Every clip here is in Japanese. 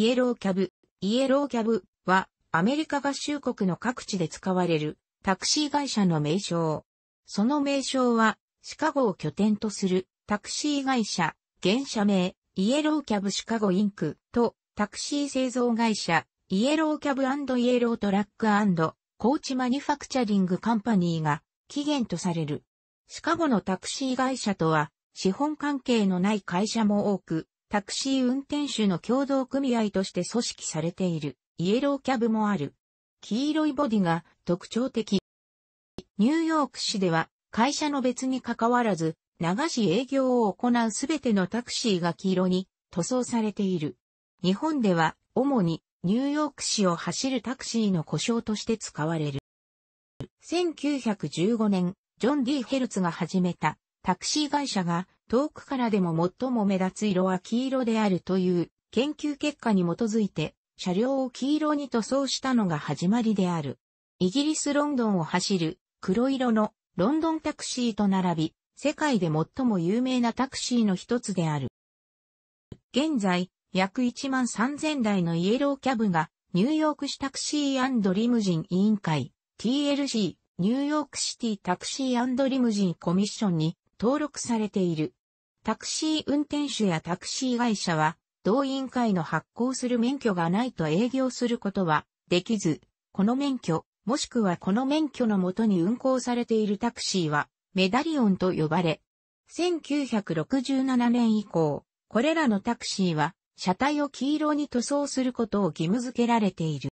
イエローキャブ、イエローキャブはアメリカ合衆国の各地で使われるタクシー会社の名称。その名称はシカゴを拠点とするタクシー会社、現社名イエローキャブシカゴインクとタクシー製造会社イエローキャブイエロートラックコーチマニュファクチャリングカンパニーが起源とされる。シカゴのタクシー会社とは資本関係のない会社も多く、タクシー運転手の共同組合として組織されているイエローキャブもある。黄色いボディが特徴的。ニューヨーク市では会社の別に関わらず流し営業を行うすべてのタクシーが黄色に塗装されている。日本では主にニューヨーク市を走るタクシーの故障として使われる。1915年、ジョン・ D・ ヘルツが始めたタクシー会社が遠くからでも最も目立つ色は黄色であるという研究結果に基づいて車両を黄色に塗装したのが始まりである。イギリスロンドンを走る黒色のロンドンタクシーと並び、世界で最も有名なタクシーの一つである。現在、約1万3000台のイエローキャブが、ニューヨーク市タクシーリムジン委員会、TLC、ニューヨークシティタクシーリムジンコミッションに登録されている。タクシー運転手やタクシー会社は、同委員会の発行する免許がないと営業することはできず、この免許、もしくはこの免許のもとに運行されているタクシーは、メダリオンと呼ばれ、1967年以降、これらのタクシーは、車体を黄色に塗装することを義務付けられている。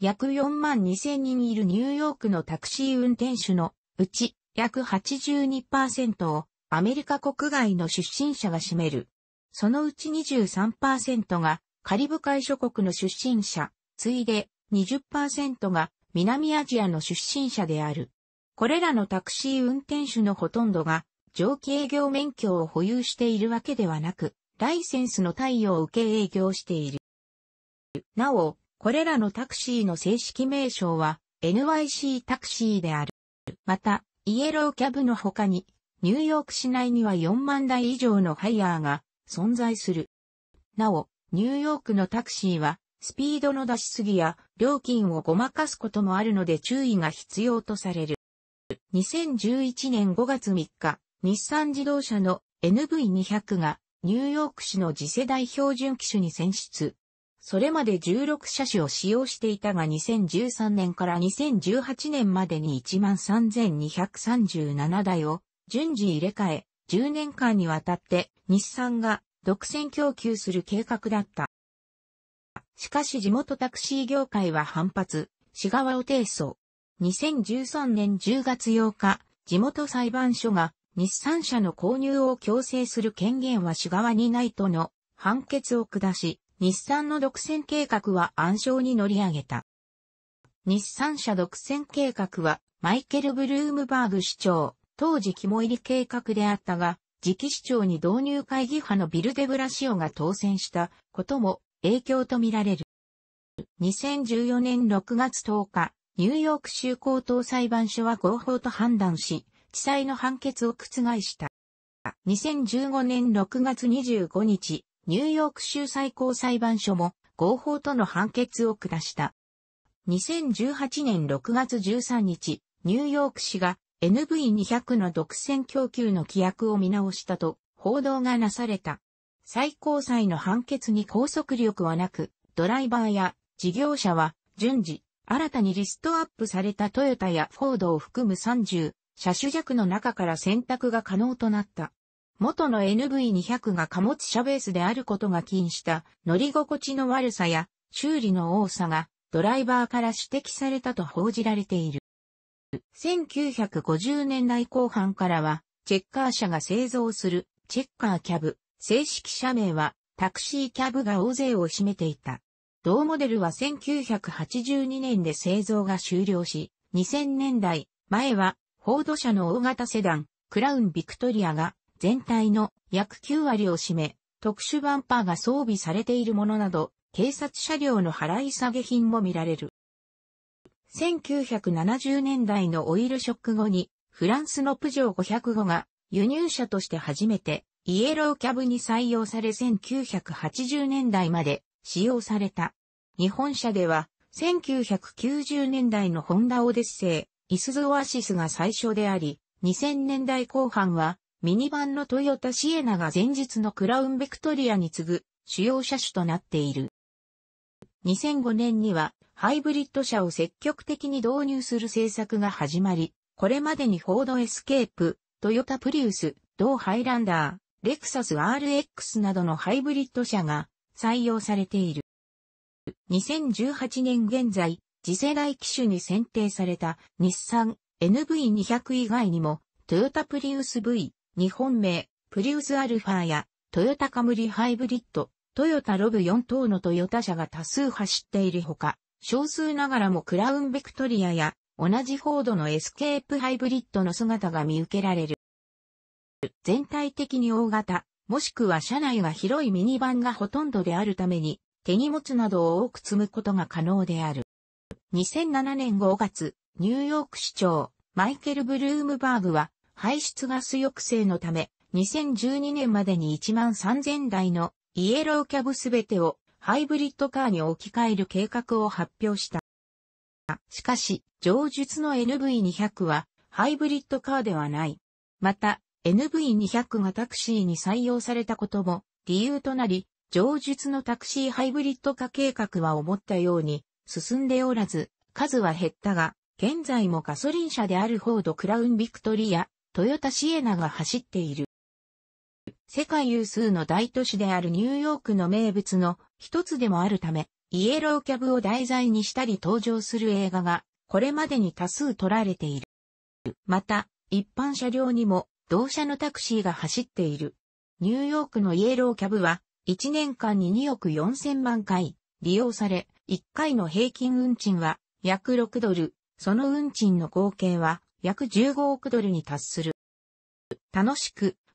約4万2000人いるニューヨークのタクシー運転手のうち約82%をアメリカ国外の出身者が占める。そのうち23%がカリブ海諸国の出身者、ついで20%が南アジアの出身者である。これらのタクシー運転手のほとんどが上記営業免許を保有しているわけではなく、ライセンスの対応を受け営業している。なお、これらのタクシーの正式名称は NYC タクシーである。また、イエローキャブの他にニューヨーク市内には4万台以上のハイヤーが存在する。なお、ニューヨークのタクシーは、スピードの出しすぎや料金をごまかすこともあるので注意が必要とされる。2011年5月3日、日産自動車の NV200 がニューヨーク市の次世代標準機種に選出。それまで16車種を使用していたが2013年から2018年までに13,237台を順次入れ替え、10年間にわたって日産が独占供給する計画だった。しかし地元タクシー業界は反発、市側を提訴。2013年10月8日、地元裁判所が日産車の購入を強制する権限は市側にないとの判決を下し、日産の独占計画は暗礁に乗り上げた。日産車独占計画はマイケル・ブルームバーグ市長、当時肝入り計画であったが、次期市長に導入会議派のビルデブラシオが当選したことも影響とみられる。2014年6月10日、ニューヨーク州高等裁判所は合法と判断し、地裁の判決を覆した。2015年6月25日、ニューヨーク州最高裁判所も合法との判決を下した。2018年6月13日、ニューヨーク市が NV200 の独占供給の規約を見直したと報道がなされた。最高裁の判決に拘束力はなく、ドライバーや事業者は順次、新たにリストアップされたトヨタやフォードを含む30車種弱の中から選択が可能となった。元の NV200 が貨物車ベースであることが禁した乗り心地の悪さや修理の多さがドライバーから指摘されたと報じられている。1950年代後半からは、チェッカー社が製造するチェッカーキャブ、正式社名はタクシーキャブが大勢を占めていた。同モデルは1982年で製造が終了し、2000年代前はフォード社の大型セダン、クラウンビクトリアが全体の約9割を占め、特殊バンパーが装備されているものなど、警察車両の払い下げ品も見られる。1970年代のオイルショック後に、フランスのプジョー505が輸入車として初めてイエローキャブに採用され1980年代まで使用された。日本車では1990年代のホンダオデッセイ、イスズオアシスが最初であり、2000年代後半はミニバンのトヨタシエナが前日のクラウンベクトリアに次ぐ主要車種となっている。2005年にはハイブリッド車を積極的に導入する政策が始まり、これまでにフォードエスケープ、トヨタプリウス、同ハイランダー、レクサス RX などのハイブリッド車が採用されている。2018年現在、次世代機種に選定された日産 NV200 以外にも、トヨタプリウス V、日本名、プリウスアルファや、トヨタカムリハイブリッド、トヨタロブ4等のトヨタ車が多数走っているほか、少数ながらもクラウンベクトリアや同じフォードのエスケープハイブリッドの姿が見受けられる。全体的に大型、もしくは車内が広いミニバンがほとんどであるために、手荷物などを多く積むことが可能である。2007年5月、ニューヨーク市長、マイケル・ブルームバーグは、排出ガス抑制のため、2012年までに1万3000台のイエローキャブすべてをハイブリッドカーに置き換える計画を発表した。しかし、上述の NV200 はハイブリッドカーではない。また、NV200 がタクシーに採用されたことも理由となり、上述のタクシーハイブリッド化計画は思ったように進んでおらず、数は減ったが、現在もガソリン車であるフォードクラウンビクトリア、トヨタシエナが走っている。世界有数の大都市であるニューヨークの名物の一つでもあるため、イエローキャブを題材にしたり登場する映画が、これまでに多数撮られている。また、一般車両にも、同社のタクシーが走っている。ニューヨークのイエローキャブは、1年間に2億4 0 0 0万回、利用され、1回の平均運賃は、約6ドル、その運賃の合計は、約15億ドルに達する。楽しく、